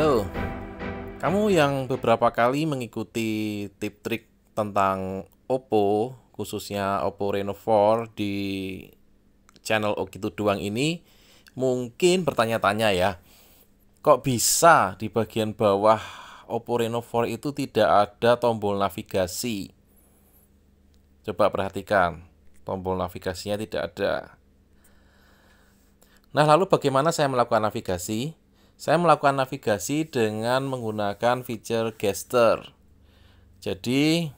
Halo. Kamu yang beberapa kali mengikuti tip trik tentang Oppo, khususnya Oppo Reno 4 di channel Okitu Duang ini, mungkin bertanya-tanya ya, kok bisa di bagian bawah Oppo Reno 4 itu tidak ada tombol navigasi? Coba perhatikan, tombol navigasinya tidak ada. Nah, lalu bagaimana saya melakukan navigasi? Saya melakukan navigasi dengan menggunakan feature gesture. Jadi,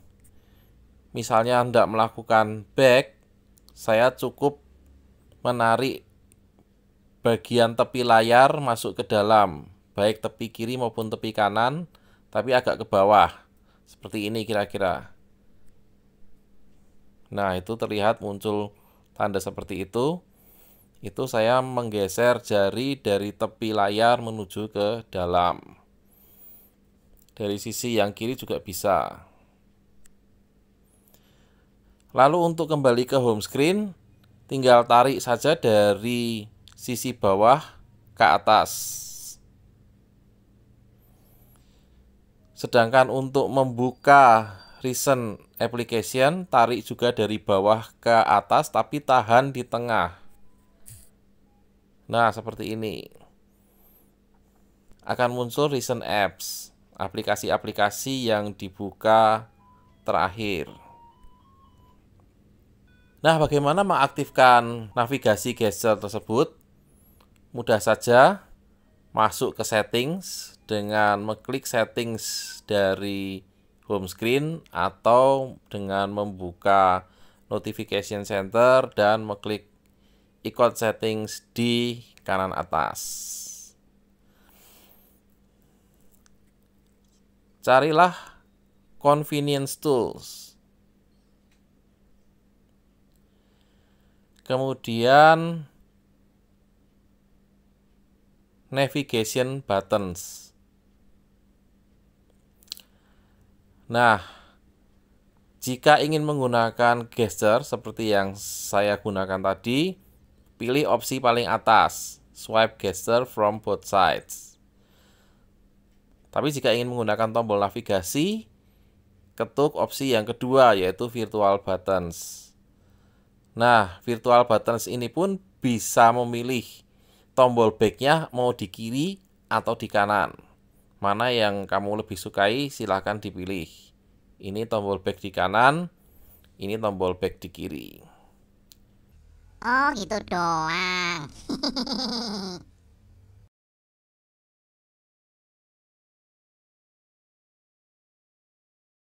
misalnya hendak melakukan back, saya cukup menarik bagian tepi layar masuk ke dalam, baik tepi kiri maupun tepi kanan, tapi agak ke bawah. Seperti ini kira-kira. Nah, itu terlihat muncul tanda seperti itu itu saya menggeser jari dari tepi layar menuju ke dalam. Dari sisi yang kiri juga bisa. Lalu untuk kembali ke home screen, tinggal tarik saja dari sisi bawah ke atas. Sedangkan untuk membuka recent application, tarik juga dari bawah ke atas tapi tahan di tengah. Nah, seperti ini. Akan muncul recent apps, aplikasi-aplikasi yang dibuka terakhir. Nah, bagaimana mengaktifkan navigasi gesture tersebut? Mudah saja, masuk ke settings dengan mengklik settings dari home screen atau dengan membuka notification center dan mengklik ikut settings di kanan atas. Carilah convenience tools. Kemudian navigation buttons. Nah, jika ingin menggunakan gesture seperti yang saya gunakan tadi, Pilih opsi paling atas, swipe gesture from both sides. Tapi jika ingin menggunakan tombol navigasi, ketuk opsi yang kedua yaitu virtual buttons. Nah, virtual buttons ini pun bisa memilih tombol backnya mau di kiri atau di kanan. Mana yang kamu lebih sukai silahkan dipilih. Ini tombol back di kanan, ini tombol back di kiri. Oh gitu doang